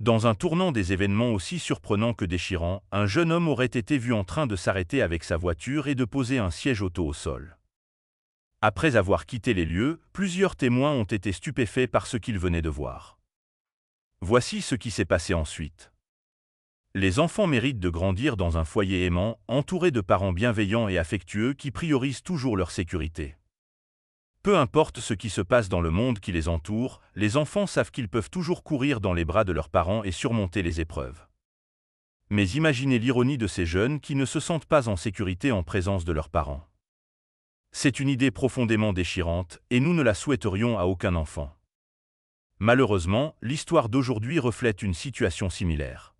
Dans un tournant des événements aussi surprenants que déchirants, un jeune homme aurait été vu en train de s'arrêter avec sa voiture et de poser un siège auto au sol. Après avoir quitté les lieux, plusieurs témoins ont été stupéfaits par ce qu'ils venaient de voir. Voici ce qui s'est passé ensuite. Les enfants méritent de grandir dans un foyer aimant, entouré de parents bienveillants et affectueux qui priorisent toujours leur sécurité. Peu importe ce qui se passe dans le monde qui les entoure, les enfants savent qu'ils peuvent toujours courir dans les bras de leurs parents et surmonter les épreuves. Mais imaginez l'ironie de ces jeunes qui ne se sentent pas en sécurité en présence de leurs parents. C'est une idée profondément déchirante et nous ne la souhaiterions à aucun enfant. Malheureusement, l'histoire d'aujourd'hui reflète une situation similaire.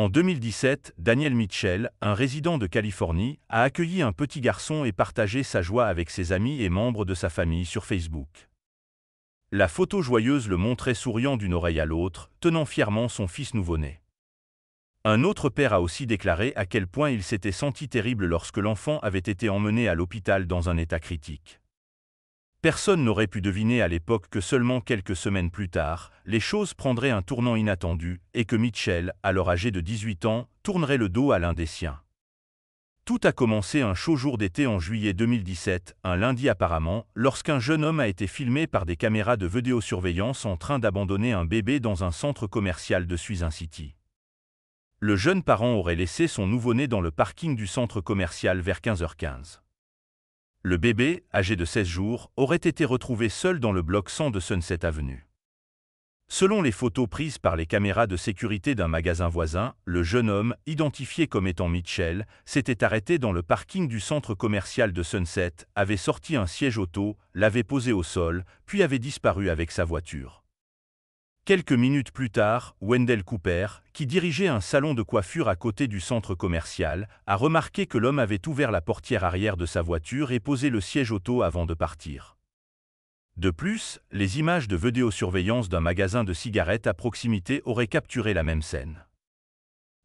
En 2017, Daniel Mitchell, un résident de Californie, a accueilli un petit garçon et partagé sa joie avec ses amis et membres de sa famille sur Facebook. La photo joyeuse le montrait souriant d'une oreille à l'autre, tenant fièrement son fils nouveau-né. Un autre père a aussi déclaré à quel point il s'était senti terrible lorsque l'enfant avait été emmené à l'hôpital dans un état critique. Personne n'aurait pu deviner à l'époque que seulement quelques semaines plus tard, les choses prendraient un tournant inattendu et que Mitchell, alors âgé de 18 ans, tournerait le dos à l'un des siens. Tout a commencé un chaud jour d'été en juillet 2017, un lundi apparemment, lorsqu'un jeune homme a été filmé par des caméras de vidéosurveillance en train d'abandonner un bébé dans un centre commercial de Suisun City. Le jeune parent aurait laissé son nouveau-né dans le parking du centre commercial vers 15h15. Le bébé, âgé de 16 jours, aurait été retrouvé seul dans le bloc 100 de Sunset Avenue. Selon les photos prises par les caméras de sécurité d'un magasin voisin, le jeune homme, identifié comme étant Mitchell, s'était arrêté dans le parking du centre commercial de Sunset, avait sorti un siège auto, l'avait posé au sol, puis avait disparu avec sa voiture. Quelques minutes plus tard, Wendell Cooper, qui dirigeait un salon de coiffure à côté du centre commercial, a remarqué que l'homme avait ouvert la portière arrière de sa voiture et posé le siège auto avant de partir. De plus, les images de vidéosurveillance d'un magasin de cigarettes à proximité auraient capturé la même scène.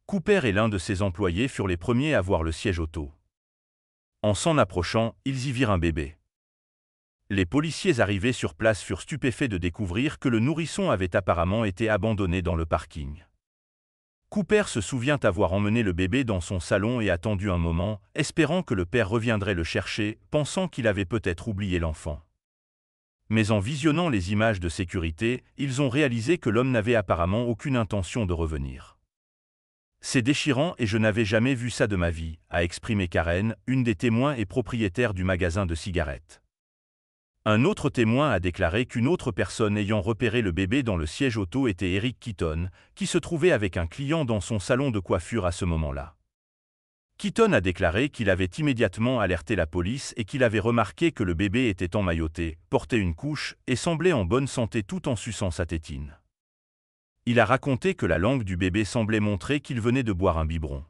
Cooper et l'un de ses employés furent les premiers à voir le siège auto. En s'en approchant, ils y virent un bébé. Les policiers arrivés sur place furent stupéfaits de découvrir que le nourrisson avait apparemment été abandonné dans le parking. Cooper se souvient avoir emmené le bébé dans son salon et attendu un moment, espérant que le père reviendrait le chercher, pensant qu'il avait peut-être oublié l'enfant. Mais en visionnant les images de sécurité, ils ont réalisé que l'homme n'avait apparemment aucune intention de revenir. C'est déchirant et je n'avais jamais vu ça de ma vie, a exprimé Karen, une des témoins et propriétaire du magasin de cigarettes. Un autre témoin a déclaré qu'une autre personne ayant repéré le bébé dans le siège auto était Eric Keaton, qui se trouvait avec un client dans son salon de coiffure à ce moment-là. Keaton a déclaré qu'il avait immédiatement alerté la police et qu'il avait remarqué que le bébé était emmailloté, portait une couche et semblait en bonne santé tout en suçant sa tétine. Il a raconté que la langue du bébé semblait montrer qu'il venait de boire un biberon.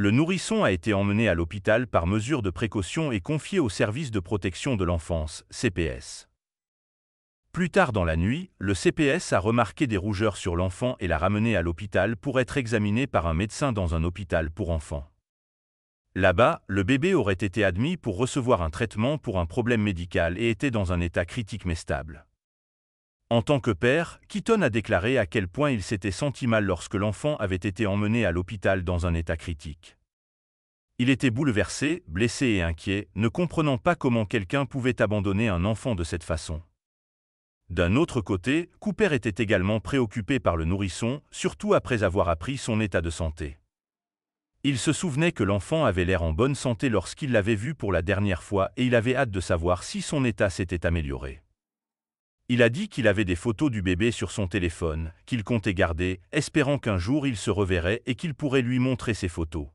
Le nourrisson a été emmené à l'hôpital par mesure de précaution et confié au service de protection de l'enfance, CPS. Plus tard dans la nuit, le CPS a remarqué des rougeurs sur l'enfant et l'a ramené à l'hôpital pour être examiné par un médecin dans un hôpital pour enfants. Là-bas, le bébé aurait été admis pour recevoir un traitement pour un problème médical et était dans un état critique mais stable. En tant que père, Keaton a déclaré à quel point il s'était senti mal lorsque l'enfant avait été emmené à l'hôpital dans un état critique. Il était bouleversé, blessé et inquiet, ne comprenant pas comment quelqu'un pouvait abandonner un enfant de cette façon. D'un autre côté, Cooper était également préoccupé par le nourrisson, surtout après avoir appris son état de santé. Il se souvenait que l'enfant avait l'air en bonne santé lorsqu'il l'avait vu pour la dernière fois et il avait hâte de savoir si son état s'était amélioré. Il a dit qu'il avait des photos du bébé sur son téléphone, qu'il comptait garder, espérant qu'un jour il se reverrait et qu'il pourrait lui montrer ses photos.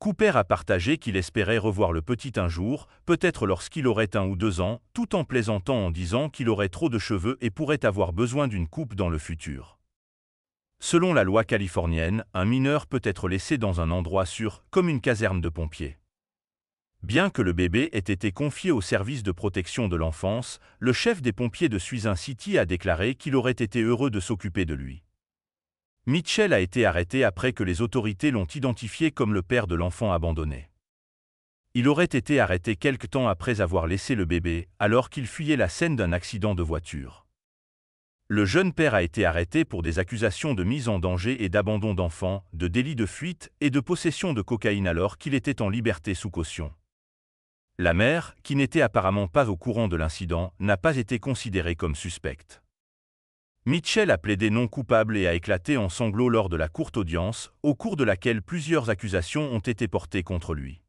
Cooper a partagé qu'il espérait revoir le petit un jour, peut-être lorsqu'il aurait un ou deux ans, tout en plaisantant en disant qu'il aurait trop de cheveux et pourrait avoir besoin d'une coupe dans le futur. Selon la loi californienne, un mineur peut être laissé dans un endroit sûr, comme une caserne de pompiers. Bien que le bébé ait été confié au service de protection de l'enfance, le chef des pompiers de Suisin City a déclaré qu'il aurait été heureux de s'occuper de lui. Mitchell a été arrêté après que les autorités l'ont identifié comme le père de l'enfant abandonné. Il aurait été arrêté quelque temps après avoir laissé le bébé, alors qu'il fuyait la scène d'un accident de voiture. Le jeune père a été arrêté pour des accusations de mise en danger et d'abandon d'enfant, de délit de fuite et de possession de cocaïne alors qu'il était en liberté sous caution. La mère, qui n'était apparemment pas au courant de l'incident, n'a pas été considérée comme suspecte. Mitchell a plaidé non coupable et a éclaté en sanglots lors de la courte audience, au cours de laquelle plusieurs accusations ont été portées contre lui.